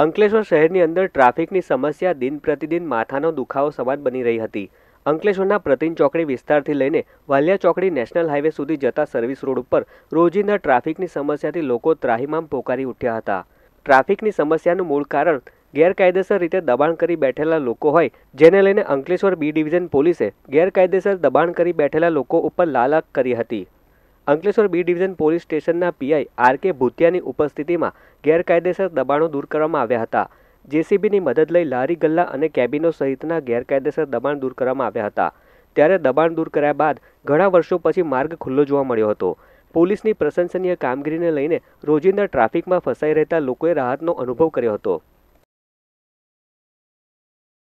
અંકલેશ્વર શહેરની અંદર ટ્રાફિકની સમસ્યા દિન પ્રતિદિન માથાનો દુખાવો સમાન બની રહી હતી અંકલેશ્વરના પ્રતિન ચોકડી વિસ્તારથી લઈને વાલિયા ચોકડી નેશનલ હાઈવે સુધી જતા સર્વિસ રોડ ઉપર રોજિંદા ટ્રાફિકની સમસ્યાથી લોકો ત્રાહીમામ પોકારી ઉઠ્યા હતા ટ્રાફિકની સમસ્યાનું મૂળ કારણ ગેરકાયદેસર રીતે દબાણ કરી બેઠેલા લોકો હોય જેને લઈને અંકલેશ્વર બી ડિવિઝન પોલીસે ગેરકાયદેસર દબાણ કરી બેઠેલા લોકો ઉપર લાલાક કરી હતી અંકલેશ્વર બી ડિવિઝન પોલીસ સ્ટેશનના પીઆઈ આર કે ભૂતિયાની ઉપસ્થિતિમાં ગેરકાયદેસર દબાણો દૂર કરવામાં આવ્યા હતા જેસીબીની મદદ લઈ લારી ગલ્લા અને કેબિનો સહિતના ગેરકાયદેસર દબાણ દૂર કરવામાં આવ્યા હતા ત્યારે દબાણ દૂર કર્યા બાદ ઘણા વર્ષો પછી માર્ગ ખુલ્લો જોવા મળ્યો હતો પોલીસની પ્રશંસનીય કામગીરીને લઈને રોજિંદા ટ્રાફિકમાં ફસાઈ રહેતા લોકોએ રાહતનો અનુભવ કર્યો હતો